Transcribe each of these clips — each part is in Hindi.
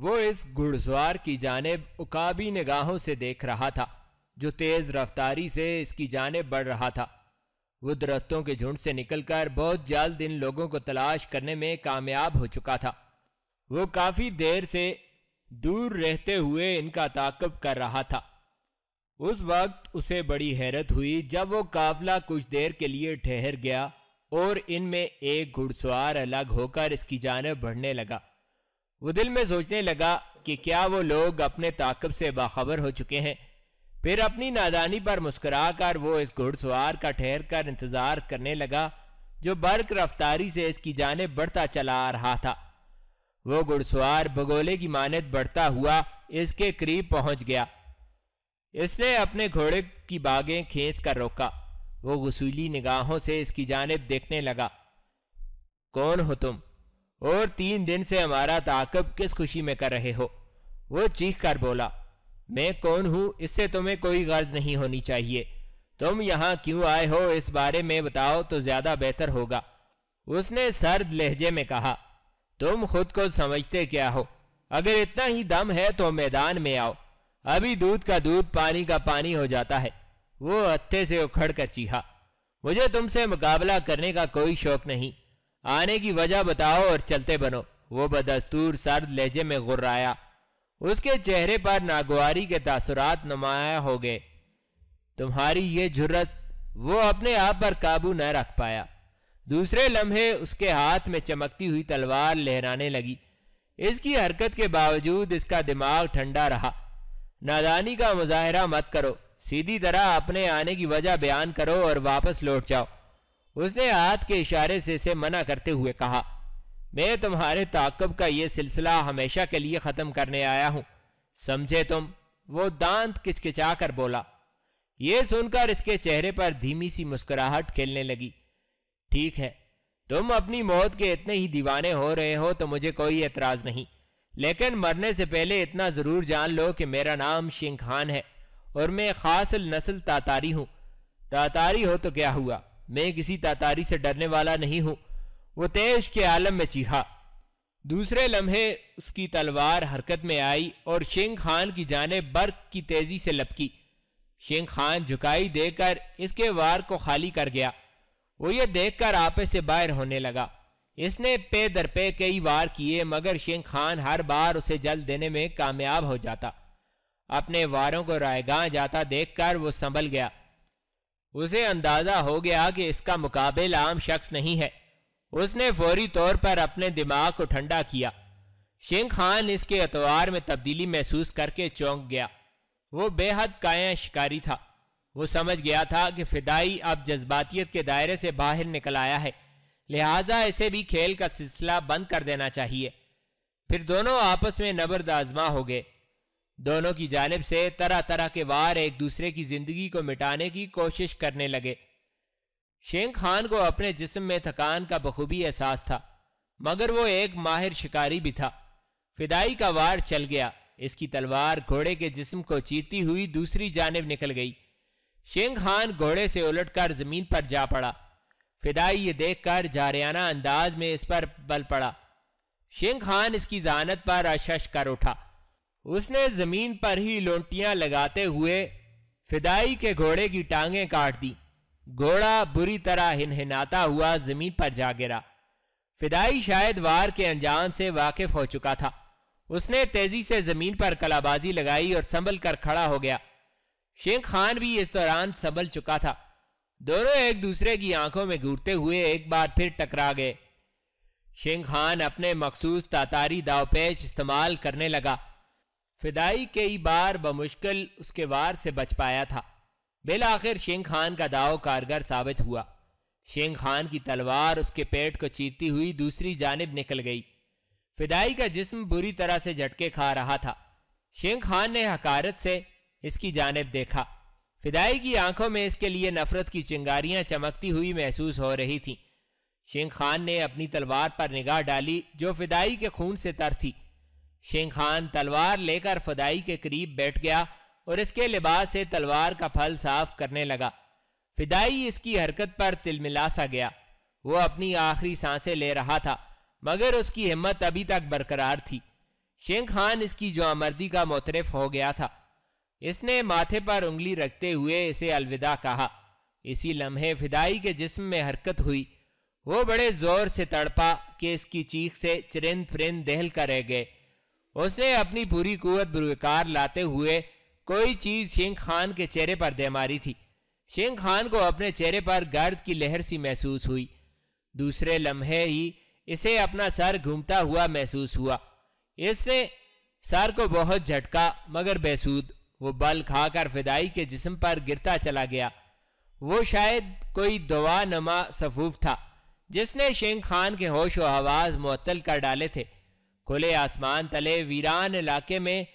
वो इस घुड़सवार की जानब उकाबी निगाहों से देख रहा था जो तेज रफ्तारी से इसकी जानब बढ़ रहा था वो दरख्तों के झुंड से निकलकर बहुत जल्द इन लोगों को तलाश करने में कामयाब हो चुका था वो काफ़ी देर से दूर रहते हुए इनका ताकब कर रहा था उस वक्त उसे बड़ी हैरत हुई जब वो काफिला कुछ देर के लिए ठहर गया और इनमें एक घुड़सवार अलग होकर इसकी जानब बढ़ने लगा वो दिल में सोचने लगा कि क्या वो लोग अपने ताकब से बाखबर हो चुके हैं फिर अपनी नादानी पर मुस्करा कर वो इस घुड़सवार का ठहर कर इंतजार करने लगा जो बर्क रफ्तारी से इसकी जाने बढ़ता चला आ रहा था वो घुड़सवार भगोले की मानत बढ़ता हुआ इसके करीब पहुंच गया इसने अपने घोड़े की बागें खींच कर रोका वो गसूली निगाहों से इसकी जानब देखने लगा कौन हो तुम और तीन दिन से हमारा ताकब किस खुशी में कर रहे हो वो चीख कर बोला मैं कौन हूँ इससे तुम्हें कोई गर्ज नहीं होनी चाहिए तुम यहाँ क्यों आए हो इस बारे में बताओ तो ज्यादा बेहतर होगा उसने सर्द लहजे में कहा तुम खुद को समझते क्या हो अगर इतना ही दम है तो मैदान में आओ अभी दूध का दूध पानी का पानी हो जाता है वो हत्थे से उखड़ कर चीहा मुझे तुमसे मुकाबला करने का कोई शौक नहीं आने की वजह बताओ और चलते बनो वो बदस्तूर सर्द लहजे में गुर्राया उसके चेहरे पर नागवारी के तासुरात नुमाया हो गए तुम्हारी ये जुर्रत वो अपने आप पर काबू न रख पाया दूसरे लम्हे उसके हाथ में चमकती हुई तलवार लहराने लगी इसकी हरकत के बावजूद इसका दिमाग ठंडा रहा नादानी का मुजाहरा मत करो सीधी तरह अपने आने की वजह बयान करो और वापस लौट जाओ उसने हाथ के इशारे से इसे मना करते हुए कहा मैं तुम्हारे ताकब का यह सिलसिला हमेशा के लिए ख़त्म करने आया हूं समझे तुम वो दांत किचकिचा कर बोला ये सुनकर इसके चेहरे पर धीमी सी मुस्कुराहट खेलने लगी ठीक है तुम अपनी मौत के इतने ही दीवाने हो रहे हो तो मुझे कोई एतराज़ नहीं लेकिन मरने से पहले इतना ज़रूर जान लो कि मेरा नाम शिंग खान है और मैं खासल नस्ल तातारी हूं तातारी हो तो क्या हुआ मैं किसी तातारी से डरने वाला नहीं हूं वो तेज के आलम में चीहा दूसरे लम्हे उसकी तलवार हरकत में आई और शेंग खान की जाने बर्क की तेजी से लपकी शेंग खान झुकाई देकर इसके वार को खाली कर गया वो ये देखकर आपे से बाहर होने लगा इसने पे दर पे कई वार किए मगर शेंग खान हर बार उसे जल देने में कामयाब हो जाता अपने वारों को रायगा जाता देखकर वो संभल गया उसे अंदाजा हो गया कि इसका मुकाबला आम शख्स नहीं है उसने फौरी तौर पर अपने दिमाग को ठंडा किया शिंग खान इसके अतवार में तब्दीली महसूस करके चौंक गया वो बेहद काया शिकारी था वो समझ गया था कि फिदाई अब जज्बातीत के दायरे से बाहर निकल आया है लिहाजा इसे भी खेल का सिलसिला बंद कर देना चाहिए फिर दोनों आपस में नबरदाजमा हो गए दोनों की जानब से तरह तरह के वार एक दूसरे की जिंदगी को मिटाने की कोशिश करने लगे शेंग खान को अपने जिसम में थकान का बखूबी एहसास था मगर वो एक माहिर शिकारी भी था फिदाई का वार चल गया इसकी तलवार घोड़े के जिसम को चीरती हुई दूसरी जानब निकल गई शेंग खान घोड़े से उलटकर जमीन पर जा पड़ा फिदाई ये देखकर जारियाना अंदाज में इस पर बल पड़ा शेंग खान इसकी जानत पर अशश कर उठा उसने जमीन पर ही लोटियां लगाते हुए फिदाई के घोड़े की टांगें काट दी घोड़ा बुरी तरह हिनहिनाता हुआ जमीन पर जा गिरा फिदाई शायद वार के अंजाम से वाकिफ हो चुका था उसने तेजी से जमीन पर कलाबाजी लगाई और संभल कर खड़ा हो गया शेख खान भी इस दौरान संभल चुका था दोनों एक दूसरे की आंखों में घूरते हुए एक बार फिर टकरा गए शेख खान अपने मखसूस तातारी दावपेच इस्तेमाल करने लगा फिदाई कई बार बमुश्किल उसके वार से बच पाया था बिल आखिर शेंग खान का दाव कारगर साबित हुआ शेंग खान की तलवार उसके पेट को चीरती हुई दूसरी जानब निकल गई फिदाई का जिस्म बुरी तरह से झटके खा रहा था शेंग खान ने हकारत से इसकी जानब देखा फिदाई की आंखों में इसके लिए नफरत की चिंगारियां चमकती हुई महसूस हो रही थीं शेंग खान ने अपनी तलवार पर निगाह डाली जो फिदाई के खून से तर थी शेख खान तलवार लेकर फदाई के करीब बैठ गया और इसके लिबास से तलवार का फल साफ करने लगा फिदाई इसकी हरकत पर तिलमिला सा गया वो अपनी आखिरी सांसें ले रहा था मगर उसकी हिम्मत अभी तक बरकरार थी शेख खान इसकी जोमर्दी का मोतरफ हो गया था इसने माथे पर उंगली रखते हुए इसे अलविदा कहा इसी लम्हे फिदाई के जिस्म में हरकत हुई वो बड़े जोर से तड़पा कि इसकी चीख से चिरिंद फिरिंद दहल कर रह गए उसने अपनी पूरी कुत बुरकार लाते हुए कोई चीज शिंग खान के चेहरे पर दे मारी थी शिंग खान को अपने चेहरे पर गर्द की लहर सी महसूस हुई दूसरे लम्हे ही इसे अपना सर घूमता हुआ महसूस हुआ इसने सर को बहुत झटका मगर बेसूद वो बल खाकर फिदाई के जिस्म पर गिरता चला गया वो शायद कोई दवा नमा सफूफ था जिसने शेंग खान के होश व आवाज मअतल कर डाले थे खुले आसमान तले वीरान इलाके में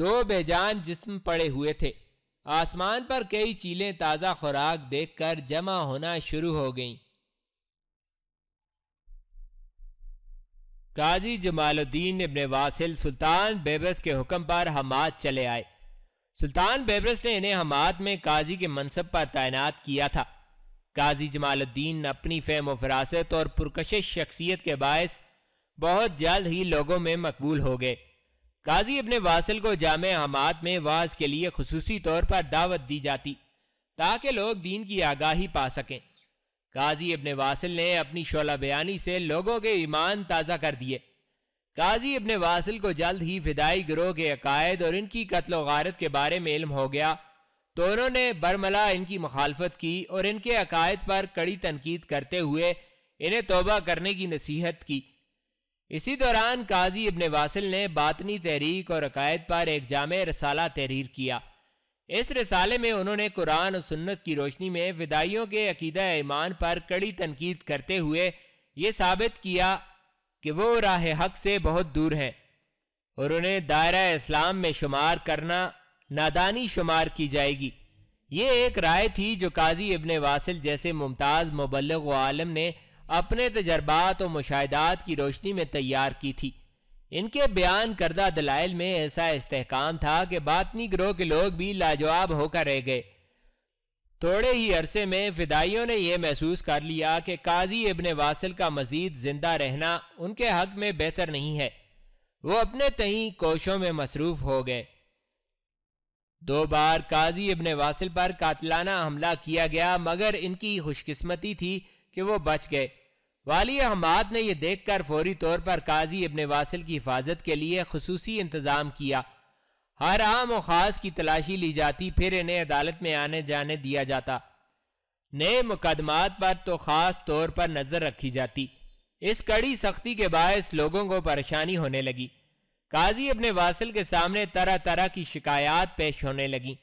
दो बेजान जिस्म पड़े हुए थे आसमान पर कई चीलें ताज़ा खुराक देखकर जमा होना शुरू हो गईं। Qazi Jamaluddin ibn Wasil Sultan Baybars के हुक्म पर हमाद चले आए सुल्तान बेबरस ने इन्हें हमाद में काजी के मनसब पर तैनात किया था काजी जमालुद्दीन अपनी फेम व फरासत और पुरकशिश शख्सियत के बायस बहुत जल्द ही लोगों में मकबूल हो गए काजी अपने वासिल को जाम आमात में वाज के लिए खसूसी तौर पर दावत दी जाती ताकि लोग दीन की आगाही पा सकें काजी अपने वासिल ने अपनी शोला बयानी से लोगों के ईमान ताज़ा कर दिए काजी अपने वासिल को जल्द ही फिदाई गिरोह के अकायद और इनकी कत्ल गारत के बारे में इल्म हो गया तो उन्होंने बरमला इनकी मुखालफत की और इनके अकायद पर कड़ी तनकीद करते हुए इन्हें तोबा करने की नसीहत की इसी दौरान काजी इब्ने वासिल ने बातनी तहरीक और अकायद पर एक जाम रसाला तहरीर किया इस रसाले में उन्होंने कुरान और सुन्नत की रोशनी में विदाइयों के अकीदा ईमान पर कड़ी तनकीद करते हुए ये साबित किया कि वो राह हक से बहुत दूर हैं और उन्हें दायरा इस्लाम में शुमार करना नादानी शुमार की जाएगी ये एक राय थी जो काजी इब्ने वासिल जैसे मुमताज़ मुबलग आलम ने अपने तजर्बात तो और मुशाहदात की रोशनी में तैयार की थी इनके बयान करदा दलाइल में ऐसा इस्तेकाम था कि बातनी ग्रोह के लोग भी लाजवाब होकर रह गए थोड़े ही अरसे में फिदाइयों ने यह महसूस कर लिया कि काजी इबन वासिल का मजीद जिंदा रहना उनके हक में बेहतर नहीं है वो अपने तई कोशों में मसरूफ हो गए दो बार काजी इबन वासिल पर कातलाना हमला किया गया मगर इनकी खुशकिस्मती थी कि वो बच गए वाली अहमद ने यह देखकर फौरी तौर पर काजी इबन वासिल की हिफाजत के लिए खसूसी इंतज़ाम किया हर आम और ख़ास की तलाशी ली जाती फिर इन्हें अदालत में आने जाने दिया जाता नए मुकदमात पर तो ख़ास तौर पर नज़र रखी जाती इस कड़ी सख्ती के बायस लोगों को परेशानी होने लगी काजी अपने वासिल के सामने तरह तरह की शिकायत पेश होने लगी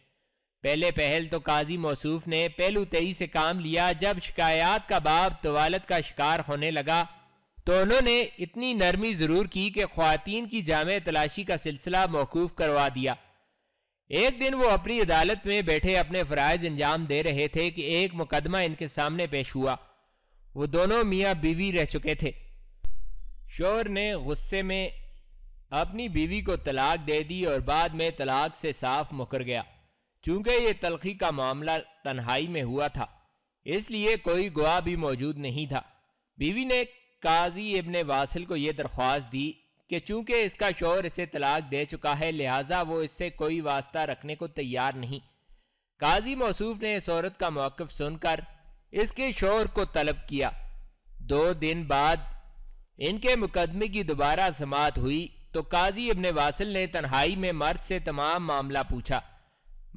पहले पहल तो काजी मौसूफ ने पहलू तेई से काम लिया जब शिकायात का बाप तवालत का शिकार होने लगा तो उन्होंने इतनी नरमी ज़रूर की कि खुवान की जाम तलाशी का सिलसिला मौकूफ़ करवा दिया एक दिन वो अपनी अदालत में बैठे अपने फ़रज़ अंजाम दे रहे थे कि एक मुकदमा इनके सामने पेश हुआ वो दोनों मियाँ बीवी रह चुके थे शोर ने गुस्से में अपनी बीवी को तलाक दे दी और बाद में तलाक से साफ मुकर गया चूंकि ये तलखी का मामला तन्हाई में हुआ था इसलिए कोई गवाह भी मौजूद नहीं था बीवी ने काजी इबन वासिल को यह दरख्वास्त दी कि चूंकि इसका शोहर इसे तलाक दे चुका है लिहाजा वो इससे कोई वास्ता रखने को तैयार नहीं काजी मौसूफ ने इस औरत का मौकफ़ सुनकर इसके शोहर को तलब किया दो दिन बाद इनके मुकदमे की दोबारा समात हुई तो काजी इबन वासिल ने तन्हाई में मर्द से तमाम मामला पूछा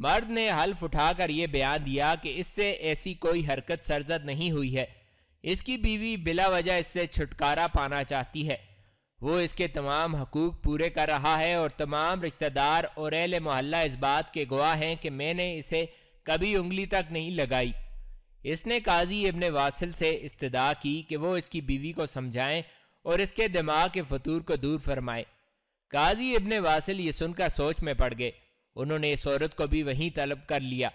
मर्द ने हल्फ उठाकर यह बयान दिया कि इससे ऐसी कोई हरकत सरजद नहीं हुई है इसकी बीवी बिला वजह इससे छुटकारा पाना चाहती है वो इसके तमाम हकूक पूरे कर रहा है और तमाम रिश्तेदार और अहल मोहल्ला इस बात के गवाह हैं कि मैंने इसे कभी उंगली तक नहीं लगाई इसने काजी इबन वासिल से इस्तदा की कि वो इसकी बीवी को समझाएं और इसके दिमाग के फतूर को दूर फरमाएं काजी इबन वासिल ये सुनकर सोच में पड़ गए उन्होंने इस औरत को भी वहीं तलब कर लिया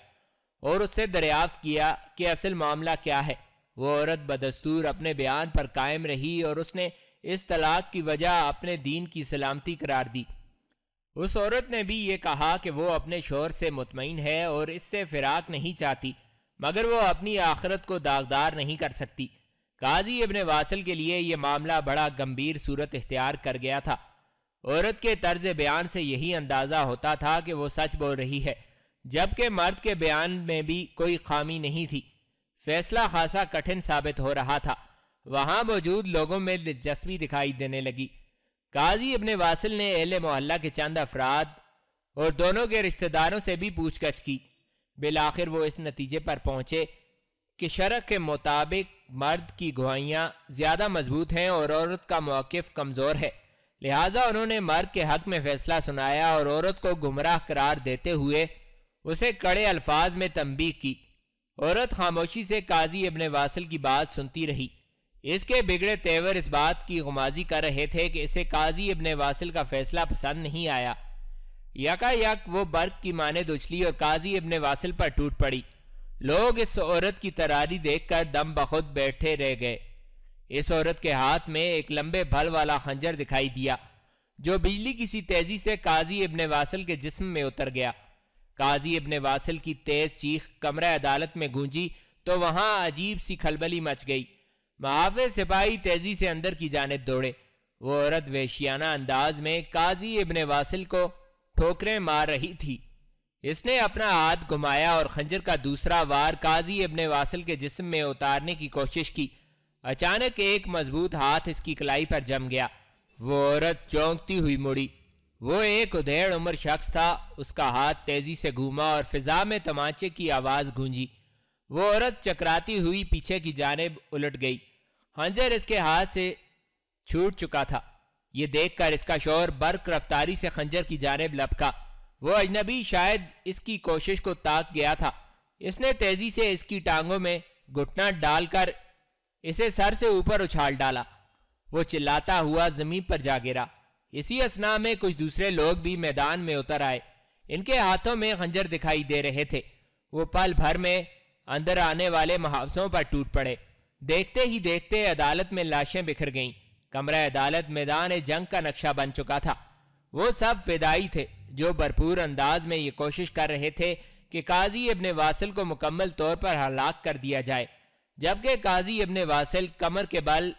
और उससे दरियाफ्त किया कि असल मामला क्या है वो औरत बदस्तूर अपने बयान पर कायम रही और उसने इस तलाक की वजह अपने दीन की सलामती करार दी उस औरत ने भी ये कहा कि वो अपने शोर से मुतमिन है और इससे फिराक नहीं चाहती मगर वो अपनी आखरत को दागदार नहीं कर सकती काजी अपने वासल के लिए यह मामला बड़ा गंभीर सूरत इख्तियार कर गया था औरत के तर्ज बयान से यही अंदाज़ा होता था कि वो सच बोल रही है जबकि मर्द के बयान में भी कोई खामी नहीं थी फैसला खासा कठिन साबित हो रहा था वहाँ मौजूद लोगों में दिलचस्पी दिखाई देने लगी काजी अपने वासिल ने अहल मोहल्ला के चंद अफराद और दोनों के रिश्तेदारों से भी गछ की बिल आखिर वो इस नतीजे पर पहुंचे कि शरक के मुताबिक मर्द की गुहाइयाँ ज़्यादा मजबूत हैं और औरत का मौकफ कमज़ोर है लिहाजा उन्होंने मर्द के हक में फैसला सुनाया और औरत को गुमराह करार देते हुए उसे कड़े अल्फाज में तंबी की औरत खामोशी से काजी इबन वासिल की बात सुनती रही इसके बिगड़े तेवर इस बात की गुमाजी कर रहे थे कि इसे काजी इबन वासिल का फैसला पसंद नहीं आया यका यक वो बर्क की माने दुछली और काजी इबन वासिल पर टूट पड़ी लोग इस औरत की तरारी देखकर दम बखुद बैठे रह गए इस औरत के हाथ में एक लंबे भल वाला खंजर दिखाई दिया जो बिजली किसी तेजी से काजी इबन वासिल के जिस्म में उतर गया काजी इबन वासिल की तेज चीख कमरा अदालत में गूंजी तो वहां अजीब सी खलबली मच गई महाव सिपाही तेजी से अंदर की जानब दौड़े वो औरत वेशियाना अंदाज में काजी इबन वासिल को ठोकरें मार रही थी इसने अपना हाथ घुमाया और खंजर का दूसरा वार काजी इबन वासिल के जिस्म में उतारने की कोशिश की अचानक एक मजबूत हाथ इसकी कलाई पर जम गया वो औरत चौंकती हुई मुड़ी वो एक उधेड़ उम्र शख्स था उसका हाथ तेजी से घूमा और फिजा में तमाचे की आवाज़ गूंजी वो औरत चकराती हुई पीछे की जानेब उलट गई हंजर इसके हाथ से छूट चुका था ये देखकर इसका शोर बर्क रफ्तारी से खंजर की जानेब लपका वो अजनबी शायद इसकी कोशिश को ताक गया था इसने तेज़ी से इसकी टांगों में घुटना डालकर इसे सर से ऊपर उछाल डाला वो चिल्लाता हुआ जमीन पर जा गिरा इसी असना में कुछ दूसरे लोग भी मैदान में उतर आए इनके हाथों में खंजर दिखाई दे रहे थे वो पल भर में अंदर आने वाले मुहावसों पर टूट पड़े देखते ही देखते अदालत में लाशें बिखर गईं कमरा अदालत मैदान जंग का नक्शा बन चुका था वो सब फिदाई थे जो भरपूर अंदाज में ये कोशिश कर रहे थे कि काजी अपने वासिल को मुकम्मल तौर पर हलाक कर दिया जाए जबकि काजी अबन वासिल कमर के बल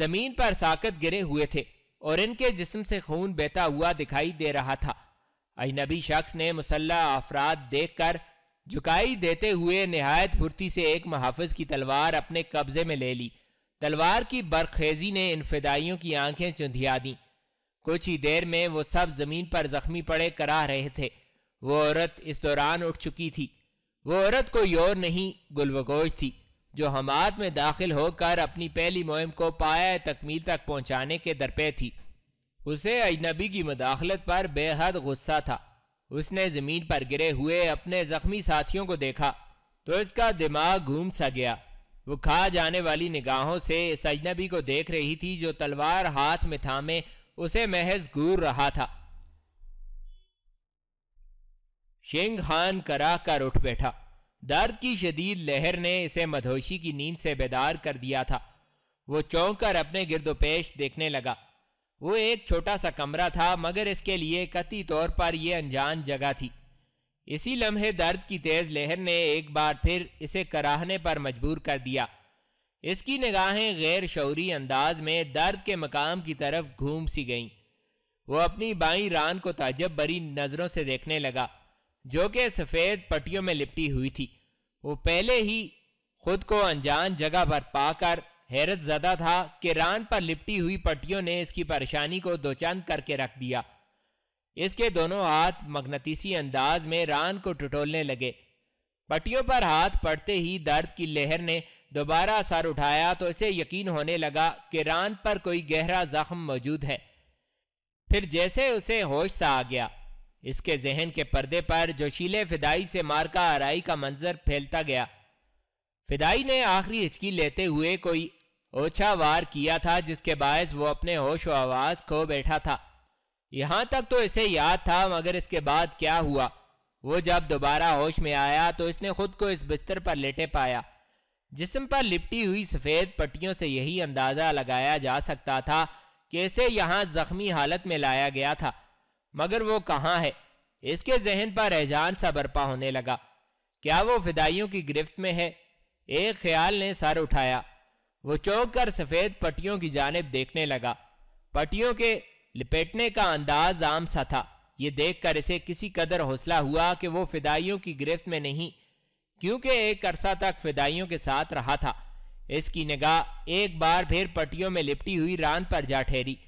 जमीन पर साकत गिरे हुए थे और इनके जिसम से खून बहता हुआ दिखाई दे रहा था अजनबी शख्स ने मुसल्ला अफराद देख कर झुकाई देते हुए नहायत फुर्ती से एक महाफज की तलवार अपने कब्जे में ले ली तलवार की बरखेजी ने इन फिदाइयों की आंखें चुंधिया दी कुछ ही देर में वो सब जमीन पर जख्मी पड़े करा रहे थे वो औरत इस दौरान उठ चुकी थी वो औरत कोई और नहीं गुलवगोश थी जो हमात में दाखिल होकर अपनी पहली मुहिम को पाया तकमील तक पहुंचाने के दरपे थी उसे अजनबी की मदाखलत पर बेहद गुस्सा था उसने ज़मीन पर गिरे हुए अपने ज़ख्मी साथियों को देखा तो इसका दिमाग घूम सा गया वो खा जाने वाली निगाहों से इस अजनबी को देख रही थी जो तलवार हाथ में थामे उसे महज घूर रहा था शेंग खान कराह कर उठ बैठा दर्द की शदीद लहर ने इसे मधोशी की नींद से बेदार कर दिया था वो चौंक कर अपने गिरदोपेश देखने लगा वो एक छोटा सा कमरा था मगर इसके लिए कती तौर पर यह अनजान जगह थी इसी लम्हे दर्द की तेज लहर ने एक बार फिर इसे कराहने पर मजबूर कर दिया इसकी निगाहें गैर शौरी अंदाज में दर्द के मकाम की तरफ घूम सी गईं वो अपनी बाई रान को ताजब बरी नज़रों से देखने लगा जो कि सफ़ेद पट्टियों में लिपटी हुई थी वो पहले ही खुद को अनजान जगह पर पाकर हैरत ज़दा था कि रान पर लिपटी हुई पट्टियों ने इसकी परेशानी को चंद करके रख दिया इसके दोनों हाथ मगनतीसी अंदाज में रान को टटोलने लगे पट्टियों पर हाथ पड़ते ही दर्द की लहर ने दोबारा असर उठाया तो इसे यकीन होने लगा कि रान पर कोई गहरा जख्म मौजूद है फिर जैसे उसे होश सा आ गया इसके जहन के पर्दे पर जोशीले फिदाई से मारका आरई का मंजर फैलता गया फिदाई ने आखिरी हिचकी लेते हुए कोई ओछा वार किया था जिसके बायस वो अपने होश व आवाज खो बैठा था यहाँ तक तो इसे याद था मगर इसके बाद क्या हुआ वो जब दोबारा होश में आया तो इसने खुद को इस बिस्तर पर लेटे पाया जिसम पर लिपटी हुई सफ़ेद पट्टियों से यही अंदाज़ा लगाया जा सकता था कि इसे यहाँ ज़ख्मी हालत में लाया गया था मगर वो कहाँ है इसके जहन पर एजान सा बरपा होने लगा क्या वो फिदाइयों की गिरफ्त में है एक ख्याल ने सर उठाया वो चौंक कर सफ़ेद पट्टियों की जानब देखने लगा पट्टियों के लपेटने का अंदाज आम सा था ये देख कर इसे किसी कदर हौसला हुआ कि वो फिदाइयों की गिरफ्त में नहीं क्योंकि एक अरसा तक फिदाइयों के साथ रहा था इसकी निगाह एक बार फिर पट्टियों में लिपटी हुई रान पर जा ठहरी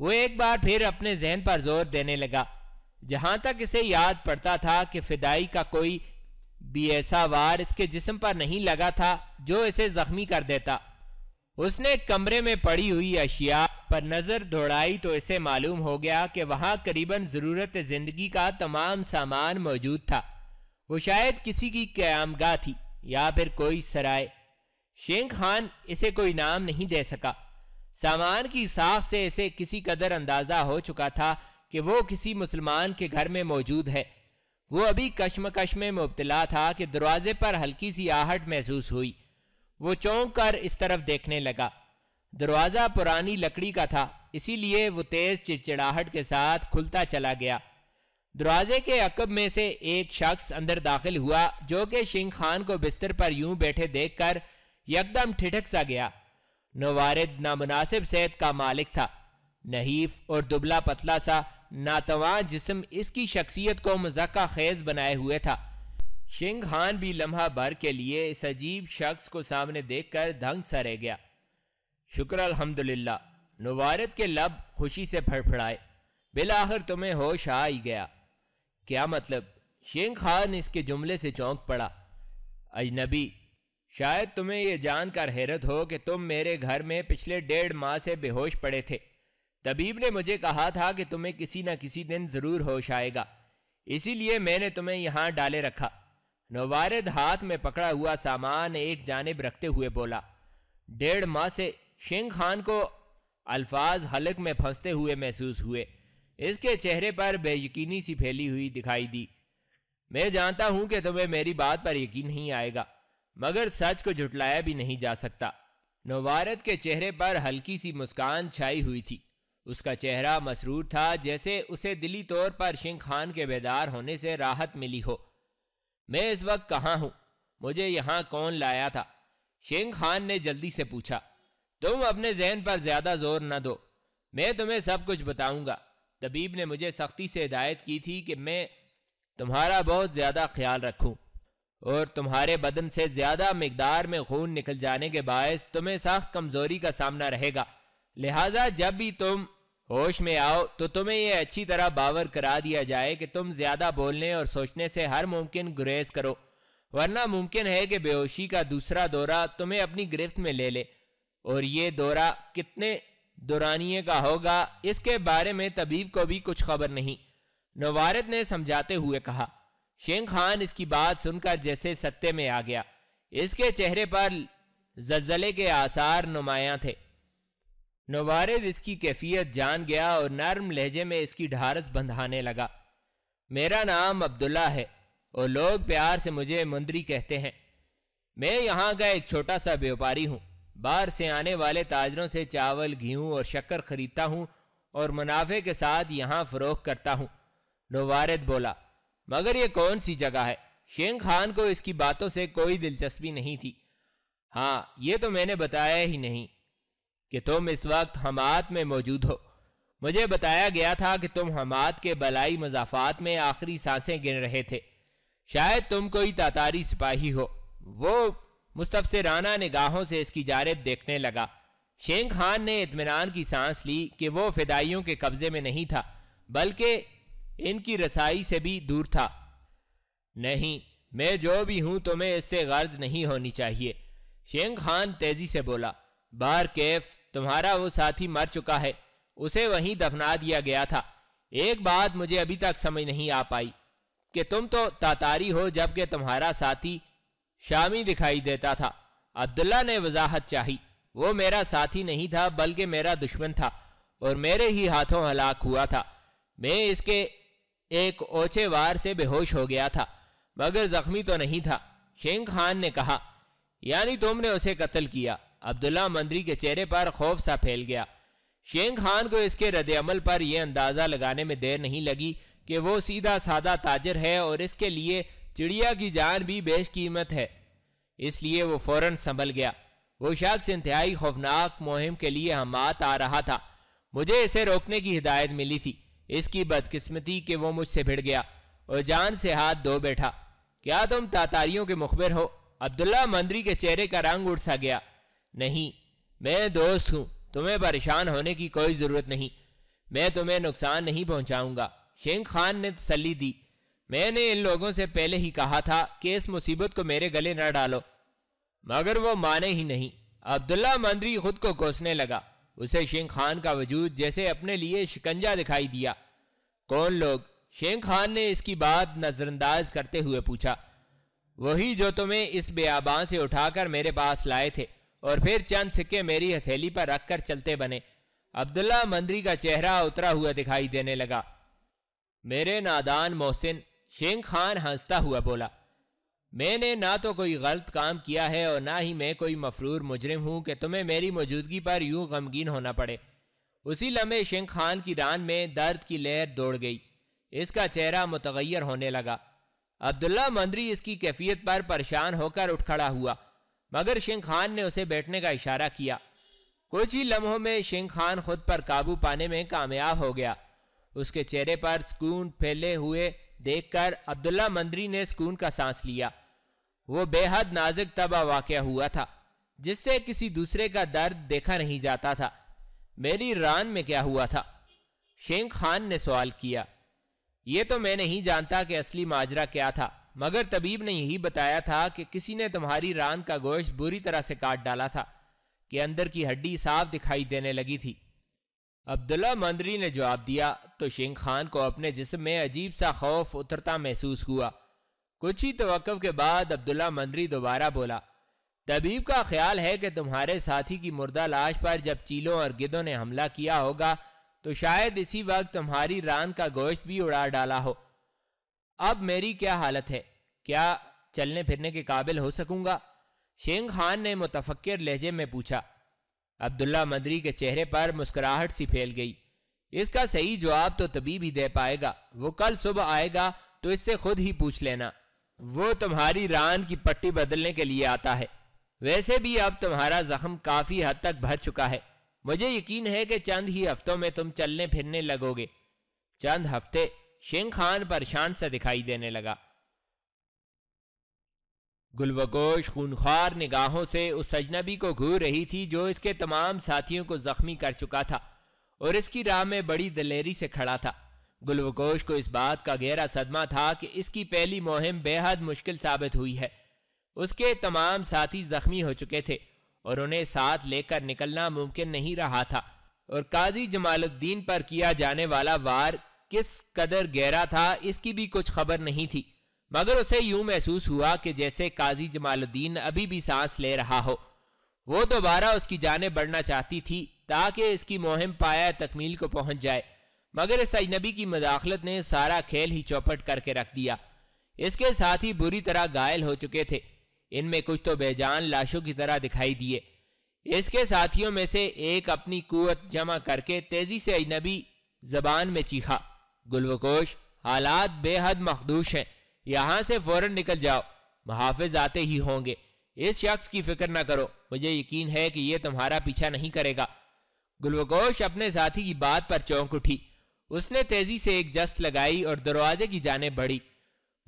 वो एक बार फिर अपने जहन पर जोर देने लगा जहां तक इसे याद पड़ता था कि फिदाई का कोई भी ऐसा वार इसके जिस्म पर नहीं लगा था जो इसे जख्मी कर देता उसने कमरे में पड़ी हुई अशिया पर नज़र दौड़ाई तो इसे मालूम हो गया कि वहां करीबन ज़रूरत ज़िंदगी का तमाम सामान मौजूद था वो शायद किसी की क्यामगा थी या फिर कोई सराय शेंग खान इसे कोई नाम नहीं दे सका सामान की साख से इसे किसी कदर अंदाजा हो चुका था कि वो किसी मुसलमान के घर में मौजूद है वो अभी कश्मकश में मुबतला था कि दरवाजे पर हल्की सी आहट महसूस हुई वो चौंक कर इस तरफ देखने लगा दरवाज़ा पुरानी लकड़ी का था इसीलिए वो तेज़ चिड़चिड़ाहट के साथ खुलता चला गया दरवाजे के अकब में से एक शख्स अंदर दाखिल हुआ जो कि शिंग खान को बिस्तर पर यूं बैठे देखकर यकदम ठिठक सा गया नवारिद नामनासिब सेहत का मालिक था नहीफ और दुबला पतला सा नातवा जिसम इसकी शख्सियत को मजाक खेज बनाए हुए था शिंग खान भी लम्हा भर के लिए इस अजीब शख्स को सामने देख कर धंग सा रह गया शुक्र अलहमदुल्ला नवारद के लब खुशी से फड़फड़ाए बिल आखिर तुम्हें होश आ ही गया क्या मतलब शेंग खान इसके जुमले से चौंक पड़ा अजनबी शायद तुम्हें यह जानकर हैरत हो कि तुम मेरे घर में पिछले डेढ़ माह से बेहोश पड़े थे तबीब ने मुझे कहा था कि तुम्हें किसी न किसी दिन ज़रूर होश आएगा इसीलिए मैंने तुम्हें यहाँ डाले रखा नवारद हाथ में पकड़ा हुआ सामान एक जानब रखते हुए बोला डेढ़ माह से शिंग खान को अल्फाज हलक में फंसते हुए महसूस हुए इसके चेहरे पर बेयकीनी सी फैली हुई दिखाई दी मैं जानता हूं कि तुम्हें मेरी बात पर यकीन नहीं आएगा मगर सच को झुटलाया भी नहीं जा सकता नवारत के चेहरे पर हल्की सी मुस्कान छाई हुई थी उसका चेहरा मसरूर था जैसे उसे दिली तौर पर शिंग खान के बेदार होने से राहत मिली हो मैं इस वक्त कहाँ हूँ मुझे यहाँ कौन लाया था शिंग खान ने जल्दी से पूछा तुम अपने जहन पर ज़्यादा जोर न दो मैं तुम्हें सब कुछ बताऊंगा तबीब ने मुझे सख्ती से हिदायत की थी कि मैं तुम्हारा बहुत ज़्यादा ख्याल रखूं और तुम्हारे बदन से ज्यादा मकदार में खून निकल जाने के बायस तुम्हें सख्त कमजोरी का सामना रहेगा लिहाजा जब भी तुम होश में आओ तो तुम्हें यह अच्छी तरह बावर करा दिया जाए कि तुम ज्यादा बोलने और सोचने से हर मुमकिन गुरेज करो वरना मुमकिन है कि बेहोशी का दूसरा दौरा तुम्हें अपनी गिरफ्त में ले ले और ये दौरा कितने दौरानिए का होगा इसके बारे में तबीब को भी कुछ खबर नहीं नवारत ने समझाते हुए कहा शेंग खान इसकी बात सुनकर जैसे सत्ते में आ गया इसके चेहरे पर जलजले के आसार नुमाया थे नवारिद इसकी कैफियत जान गया और नर्म लहजे में इसकी ढारस बंधाने लगा मेरा नाम अब्दुल्ला है और लोग प्यार से मुझे मुंदरी कहते हैं मैं यहाँ का एक छोटा सा व्यापारी हूँ बाहर से आने वाले ताजरों से चावल गेहूँ और शक्कर खरीदता हूँ और मुनाफे के साथ यहाँ फ़रोख करता हूँ नवारिद बोला मगर यह कौन सी जगह है शेंग खान को इसकी बातों से कोई दिलचस्पी नहीं थी हाँ ये तो मैंने बताया ही नहीं कि तुम इस वक्त हमात में मौजूद हो मुझे बताया गया था कि तुम हमात के बलाई मजाफात में आखिरी सांसें गिन रहे थे शायद तुम कोई तातारी सिपाही हो वो राना निगाहों से इसकी जारब देखने लगा शेंग खान ने इतमान की सांस ली कि वो फिदाइयों के कब्जे में नहीं था बल्कि इनकी रसाई से भी दूर था नहीं मैं जो भी हूं तुम्हें इससे गर्ज नहीं होनी चाहिए शेंग खान तेजी से बोला बार कैफ तुम्हारा वो साथी मर चुका है उसे वहीं दफना दिया गया था एक बात मुझे अभी तक समझ नहीं आ पाई कि तुम तो तातारी हो जबकि तुम्हारा साथी शामी दिखाई देता था अब्दुल्ला ने वजाहत चाही वो मेरा साथी नहीं था बल्कि मेरा दुश्मन था और मेरे ही हाथों हलाक हुआ था मैं इसके एक ओछे वार से बेहोश हो गया था मगर जख्मी तो नहीं था शेंग खान ने कहा यानी तुमने उसे कत्ल किया अब्दुल्ला मंदरी के चेहरे पर खौफ सा फैल गया शेंग खान को इसके रद्दमल पर यह अंदाज़ा लगाने में देर नहीं लगी कि वो सीधा सादा ताजर है और इसके लिए चिड़िया की जान भी बेश कीमत है इसलिए वो फौरन संभल गया वो शख्स इंतहाई खौफनाक मुहिम के लिए हमात आ रहा था मुझे इसे रोकने की हिदायत मिली थी इसकी बदकिस्मती कि वो मुझसे भिड़ गया और जान से हाथ धो बैठा क्या तुम तातारियों के मुखबिर हो अब्दुल्ला मंदरी के चेहरे का रंग उड़ सा गया नहीं मैं दोस्त हूँ तुम्हें परेशान होने की कोई ज़रूरत नहीं मैं तुम्हें नुकसान नहीं पहुंचाऊंगा शेंग खान ने तसली दी मैंने इन लोगों से पहले ही कहा था कि इस मुसीबत को मेरे गले न डालो मगर वो माने ही नहीं अब्दुल्ला मंदरी खुद को कोसने लगा उसे शेख खान का वजूद जैसे अपने लिए शिकंजा दिखाई दिया कौन लोग शेख खान ने इसकी बात नज़रअंदाज करते हुए पूछा वही जो तुम्हें इस बेआबान से उठाकर मेरे पास लाए थे और फिर चंद सिक्के मेरी हथेली पर रखकर चलते बने अब्दुल्ला मंदरी का चेहरा उतरा हुआ दिखाई देने लगा मेरे नादान मोहसिन शेख खान हंसता हुआ बोला मैंने ना तो कोई गलत काम किया है और ना ही मैं कोई मफरूर मुजरिम हूँ कि तुम्हें मेरी मौजूदगी पर यूं गमगीन होना पड़े उसी लम्हे शेंग खान की रान में दर्द की लहर दौड़ गई इसका चेहरा मुतगैर होने लगा अब्दुल्ला मंदरी इसकी कैफियत पर परेशान होकर उठ खड़ा हुआ मगर शेंग खान ने उसे बैठने का इशारा किया कुछ ही लम्हों में शेंग खान खुद पर काबू पाने में कामयाब हो गया उसके चेहरे पर सुकून फैले हुए देखकर अब्दुल्ला मंदरी ने सुकून का सांस लिया वो बेहद नाजुक तबा वाक़ हुआ था जिससे किसी दूसरे का दर्द देखा नहीं जाता था मेरी रान में क्या हुआ था शेख खान ने सवाल किया ये तो मैं नहीं जानता कि असली माजरा क्या था मगर तबीब ने यही बताया था कि किसी ने तुम्हारी रान का गोश्त बुरी तरह से काट डाला था कि अंदर की हड्डी साफ दिखाई देने लगी थी अब्दुल्ला मंदरी ने जवाब दिया तो शेंग खान को अपने जिसम में अजीब सा खौफ उतरता महसूस हुआ कुछ ही तो के बाद अब्दुल्ला मंदरी दोबारा बोला तबीब का ख्याल है कि तुम्हारे साथी की मुर्दा लाश पर जब चीलों और गिदों ने हमला किया होगा तो शायद इसी वक्त तुम्हारी रान का गोश्त भी उड़ा डाला हो अब मेरी क्या हालत है क्या चलने फिरने के काबिल हो सकूंगा शेंग खान ने मुतफक्र लहजे में पूछा अब्दुल्ला मदरी के चेहरे पर मुस्कुराहट सी फैल गई इसका सही जवाब तो तभी भी दे पाएगा वो कल सुबह आएगा तो इससे खुद ही पूछ लेना वो तुम्हारी रान की पट्टी बदलने के लिए आता है वैसे भी अब तुम्हारा जख्म काफी हद तक भर चुका है मुझे यकीन है कि चंद ही हफ्तों में तुम चलने फिरने लगोगे चंद हफ्ते शेंग खान परेशान सा दिखाई देने लगा गुलवगोश खूनखार निगाहों से उस अजनबी को घूर रही थी जो इसके तमाम साथियों को जख्मी कर चुका था और इसकी राह में बड़ी दलेरी से खड़ा था गुलवगोश को इस बात का गहरा सदमा था कि इसकी पहली मुहिम बेहद मुश्किल साबित हुई है उसके तमाम साथी जख्मी हो चुके थे और उन्हें साथ लेकर निकलना मुमकिन नहीं रहा था और काजी जमालुद्दीन पर किया जाने वाला वार किस कदर गहरा था इसकी भी कुछ खबर नहीं थी मगर उसे यूं महसूस हुआ कि जैसे काजी जमालुद्दीन अभी भी सांस ले रहा हो वो दोबारा उसकी जाने बढ़ना चाहती थी ताकि इसकी मुहिम पाया तकमील को पहुंच जाए मगर इस अजनबी की मदाखलत ने सारा खेल ही चौपट करके रख दिया इसके साथ ही बुरी तरह घायल हो चुके थे इनमें कुछ तो बेजान लाशों की तरह दिखाई दिए इसके साथियों में से एक अपनी कुत जमा करके तेजी से अजनबी जबान में चीखा गुलवकोश हालात बेहद मखदूश हैं यहां से फौरन निकल जाओ मुहाफिज आते ही होंगे इस शख्स की फिक्र ना करो मुझे यकीन है कि यह तुम्हारा पीछा नहीं करेगा गुलवकोश अपने साथी की बात पर चौंक उठी उसने तेजी से एक जस्त लगाई और दरवाजे की जाने बढ़ी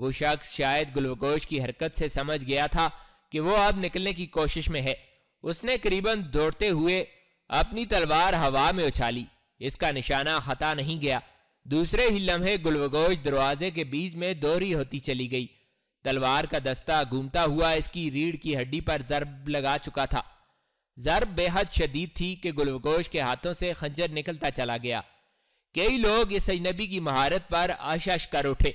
वो शख्स शायद गुलवकोश की हरकत से समझ गया था कि वो अब निकलने की कोशिश में है उसने करीबन दौड़ते हुए अपनी तलवार हवा में उछाली इसका निशाना खता नहीं गया दूसरे ही लम्हे गुलवगोश दरवाजे के बीच में दोहरी होती चली गई तलवार का दस्ता घूमता हुआ इसकी रीढ़ की हड्डी पर जरब लगा चुका था जरब बेहद शदीद थी कि गुलवगोश के हाथों से खंजर निकलता चला गया कई लोग इस अजनबी की महारत पर आशाश कर उठे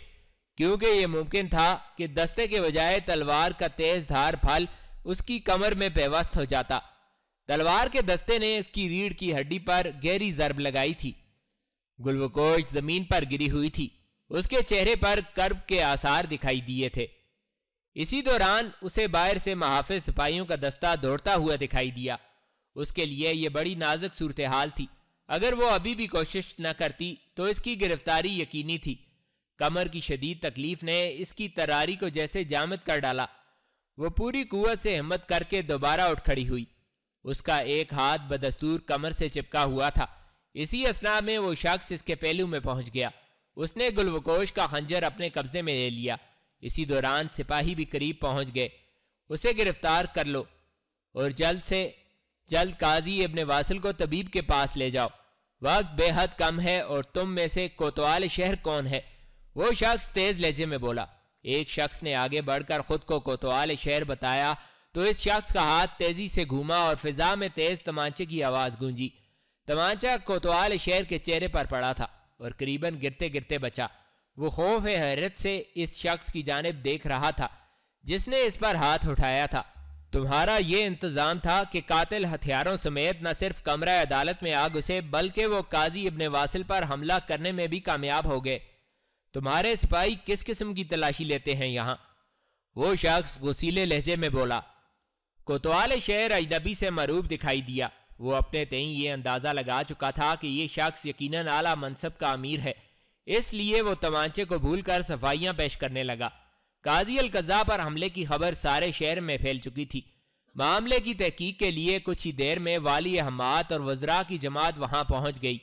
क्योंकि यह मुमकिन था कि दस्ते के बजाय तलवार का तेज धार फल उसकी कमर में पेवस्त हो जाता तलवार के दस्ते ने इसकी रीढ़ की हड्डी पर गहरी जरब लगाई थी गुलवकोश जमीन पर गिरी हुई थी उसके चेहरे पर कर्ब के आसार दिखाई दिए थे इसी दौरान उसे बाहर से महाफिज सिपाहियों का दस्ता दौड़ता हुआ दिखाई दिया उसके लिए यह बड़ी नाजुक सूरत हाल थी अगर वो अभी भी कोशिश न करती तो इसकी गिरफ्तारी यकीनी थी कमर की शदीद तकलीफ ने इसकी तरारी को जैसे जामद कर डाला वो पूरी कुत से हिम्मत करके दोबारा उठ खड़ी हुई उसका एक हाथ बदस्तूर कमर से चिपका हुआ था इसी असना में वो शख्स इसके पहलू में पहुंच गया उसने गुलवकोश का खंजर अपने कब्जे में ले लिया इसी दौरान सिपाही भी करीब पहुंच गए उसे गिरफ्तार कर लो और जल्द से जल्द काजी अपने वासिल को तबीब के पास ले जाओ वक्त बेहद कम है और तुम में से कोतवाल शहर कौन है वो शख्स तेज लहजे में बोला एक शख्स ने आगे बढ़कर खुद को कोतवाल शहर बताया तो इस शख्स का हाथ तेजी से घूमा और फिजा में तेज तमांचे की आवाज गूंजी तमांचा कोतवाल शेर के चेहरे पर पड़ा था और करीबन गिरते गिरते बचा वो खौफ हैरत से इस शख्स की जानब देख रहा था जिसने इस पर हाथ उठाया था तुम्हारा ये इंतज़ाम था कि कातिल हथियारों समेत न सिर्फ कमरा अदालत में आ घुसे बल्कि वो काजी इबन वासिल पर हमला करने में भी कामयाब हो गए तुम्हारे सिपाही किस किस्म की तलाशी लेते हैं यहाँ वो शख्स गुसीले लहजे में बोला कोतवाल शेर अजनबी से मरूब दिखाई दिया वो अपने तई ये अंदाज़ा लगा चुका था कि ये शख्स यकीनन आला मनसब का अमीर है इसलिए वो तमांचे को भूल कर सफाइयाँ पेश करने लगा काजी अलकजा पर हमले की खबर सारे शहर में फैल चुकी थी मामले की तहकीक के लिए कुछ ही देर में वाली अहमात और वज्रा की जमात वहाँ पहुँच गई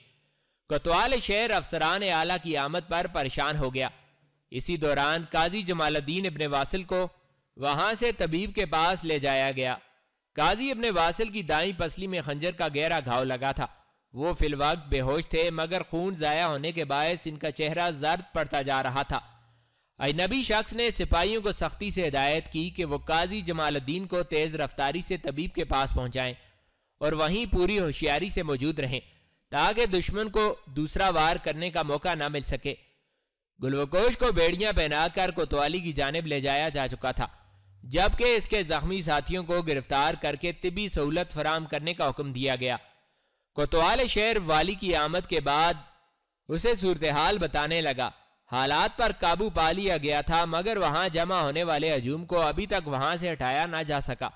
कोतवाल शहर अफसरान आला की आमद पर परेशान हो गया इसी दौरान काजी जमालुद्दीन इबन वासिल को वहाँ से तबीब के पास ले जाया गया काजी अपने वासिल की दाई पसली में खंजर का गहरा घाव लगा था वो फिलवक्त बेहोश थे मगर खून ज़ाया होने के बायस इनका चेहरा जर्द पड़ता जा रहा था अजनबी शख्स ने सिपाहियों को सख्ती से हिदायत की कि वो काजी जमालुद्दीन को तेज़ रफ्तारी से तबीब के पास पहुंचाएं और वहीं पूरी होशियारी से मौजूद रहें ताकि दुश्मन को दूसरा वार करने का मौका ना मिल सके गुलवकोश को बेड़ियां पहनाकर कोतवाली की जानब ले जाया जा चुका था जबकि इसके जख्मी साथियों को गिरफ्तार करके तिबी सहूलत फराम करने का हुक्म दिया गया कोतवाल शहर वाली की आमद के बाद उसे सूरत हाल बताने लगा हालात पर काबू पा लिया गया था मगर वहां जमा होने वाले हजूम को अभी तक वहां से हटाया ना जा सका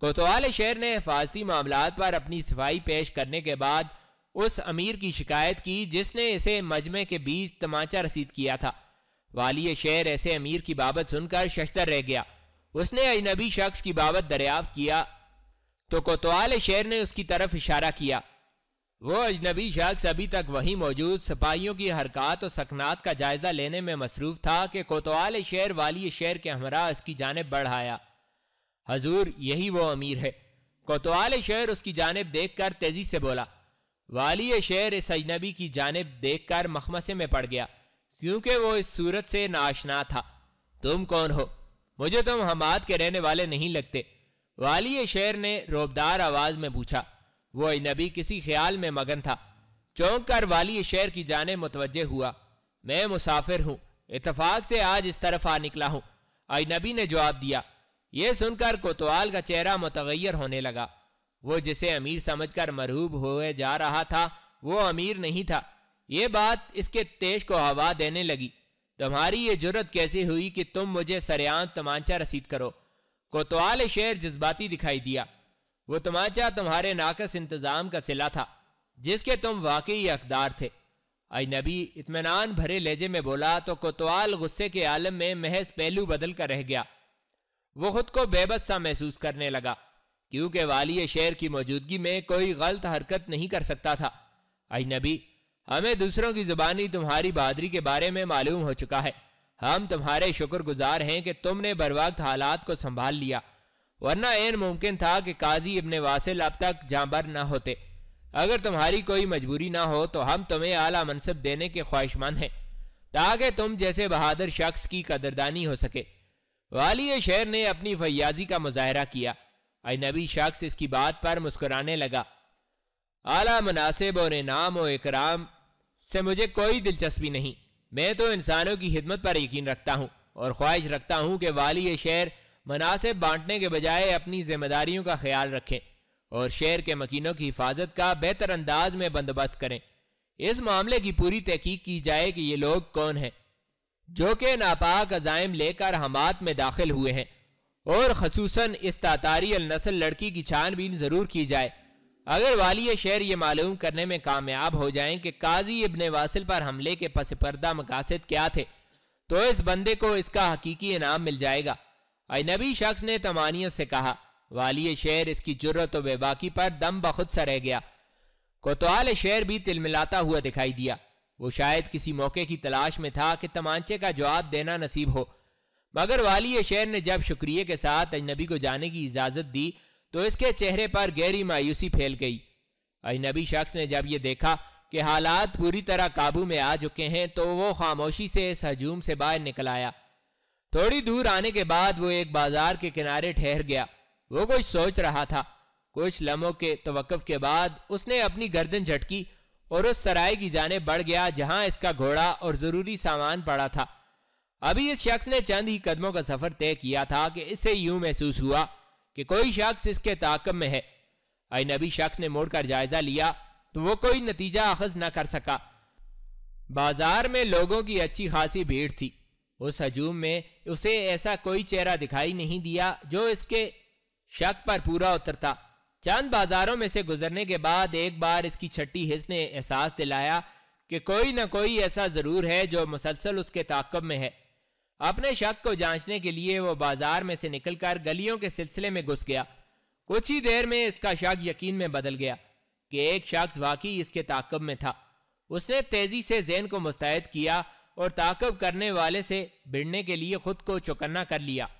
कोतवाल शहर ने हिफाजती मामला पर अपनी सफाई पेश करने के बाद उस अमीर की शिकायत की जिसने इसे मजमे के बीच तमाचा रसीद किया था वाली शहर ऐसे अमीर की बाबत सुनकर शशतर रह गया उसने अजनबी शख्स की बाबत दरियाफ्त किया तो कोतवाल शेर ने उसकी तरफ इशारा किया वो अजनबी शख्स अभी तक वहीं मौजूद सिपाहियों की हरकत और सकनात का जायज़ा लेने में मसरूफ था कि कोतवाल शेर वाली शेर के हमरा उसकी जानब बढ़ाया हजूर यही वो अमीर है कोतवाल शेर उसकी जानब देख कर तेज़ी से बोला वाली शेर इस अजनबी की जानब देख कर मखमसे में पड़ गया क्योंकि वो इस सूरत से नाशना था तुम कौन हो मुझे तुम हमाद के रहने वाले नहीं लगते वाली शेर ने रोबदार आवाज में पूछा वो अजनबी किसी ख्याल में मगन था चौंक कर वाली शेर की जाने मुतवजह हुआ मैं मुसाफिर हूँ इतफाक से आज इस तरफ आ निकला हूँ अजनबी ने जवाब दिया यह सुनकर कोतवाल का चेहरा मुतगैर होने लगा वो जिसे अमीर समझकर मरहूब हुए जा रहा था वो अमीर नहीं था ये बात इसके तेज को हवा देने लगी तुम्हारी ये जरूरत कैसे हुई कि तुम मुझे सरेआम तमांचा रसीद करो कोतवाल शेर जज्बाती दिखाई दिया वो तमांचा तुम्हारे नाकस इंतज़ाम का सिला था जिसके तुम वाकई अकदार थे अजनबी इतमान भरे लहजे में बोला तो कोतवाल गुस्से के आलम में महज पहलू बदल कर रह गया वो खुद को बेबस सा महसूस करने लगा क्योंकि वाली शेर की मौजूदगी में कोई गलत हरकत नहीं कर सकता था अजनबी हमें दूसरों की जुबानी तुम्हारी बहादरी के बारे में मालूम हो चुका है हम तुम्हारे शुक्रगुजार हैं कि तुमने बर वक्त हालात को संभाल लिया वरना एन मुमकिन था कि काजी इबन वासिल अब तक जाबर न होते अगर तुम्हारी कोई मजबूरी ना हो तो हम तुम्हें आला मनसब देने के ख्वाहिशमंद हैं ताकि तुम जैसे बहादुर शख्स की कदरदानी हो सके वाली शेर ने अपनी फयाजी का मुजाहरा किया अजनबी शख्स इसकी बात पर मुस्कुराने लगा आला मुनासिब और इनाम और इकराम से मुझे कोई दिलचस्पी नहीं मैं तो इंसानों की खिदमत पर यकीन रखता हूँ और ख्वाहिश रखता हूँ कि वाली ये शहर मनासिब बांटने के बजाय अपनी जिम्मेदारियों का ख्याल रखें और शहर के मकीनों की हिफाजत का बेहतर अंदाज में बंदोबस्त करें इस मामले की पूरी तहकीक की जाए कि ये लोग कौन हैं जो कि नापाक अजायम लेकर हमात में दाखिल हुए हैं और खसूस इस तातारी नस्ल लड़की की छानबीन ज़रूर की जाए अगर वाली शहर ये मालूम करने में कामयाब हो जाए कि काजी इबन वासिल पर हमले के पसपर्दा मकासद क्या थे तो इस बंदे को इसका हकीकी इनाम मिल जाएगा अजनबी शख्स ने तमानियत से कहा वाली शहर इसकी जरूरत बेबाकी पर दम बखुद सा रह गया कोतवाल शहर भी तिलमिलाता हुआ दिखाई दिया वो शायद किसी मौके की तलाश में था कि तमांचे का जवाब देना नसीब हो मगर वाली शहर ने जब शुक्रिया के साथ अजनबी को जाने की इजाज़त दी तो इसके चेहरे पर गहरी मायूसी फैल गई अजनबी शख्स ने जब ये देखा कि हालात पूरी तरह काबू में आ चुके हैं तो वो खामोशी से इस हजूम से बाहर निकल आया थोड़ी दूर आने के बाद वो एक बाजार के किनारे ठहर गया वो कुछ सोच रहा था कुछ लम्हों के तवक्फ के बाद उसने अपनी गर्दन झटकी और उस सराय की जाने बढ़ गया जहां इसका घोड़ा और ज़रूरी सामान पड़ा था अभी इस शख्स ने चंद ही कदमों का सफ़र तय किया था कि इसे यूं महसूस हुआ कि कोई शख्स इसके ताकब में है अनबी शख्स ने मुड़कर जायजा लिया तो वो कोई नतीजा अखज न कर सका बाजार में लोगों की अच्छी खासी भीड़ थी उस हजूम में उसे ऐसा कोई चेहरा दिखाई नहीं दिया जो इसके शक पर पूरा उतरता चंद बाजारों में से गुजरने के बाद एक बार इसकी छठी हिस्स ने एहसास दिलाया कि कोई ना कोई ऐसा ज़रूर है जो मुसलसल उसके ताकब में है अपने शक को जांचने के लिए वो बाजार में से निकलकर गलियों के सिलसिले में घुस गया कुछ ही देर में इसका शक यकीन में बदल गया कि एक शख्स वाकई इसके ताकब में था उसने तेजी से जैन को मुस्तैद किया और ताकब करने वाले से भिड़ने के लिए खुद को चौकन्ना कर लिया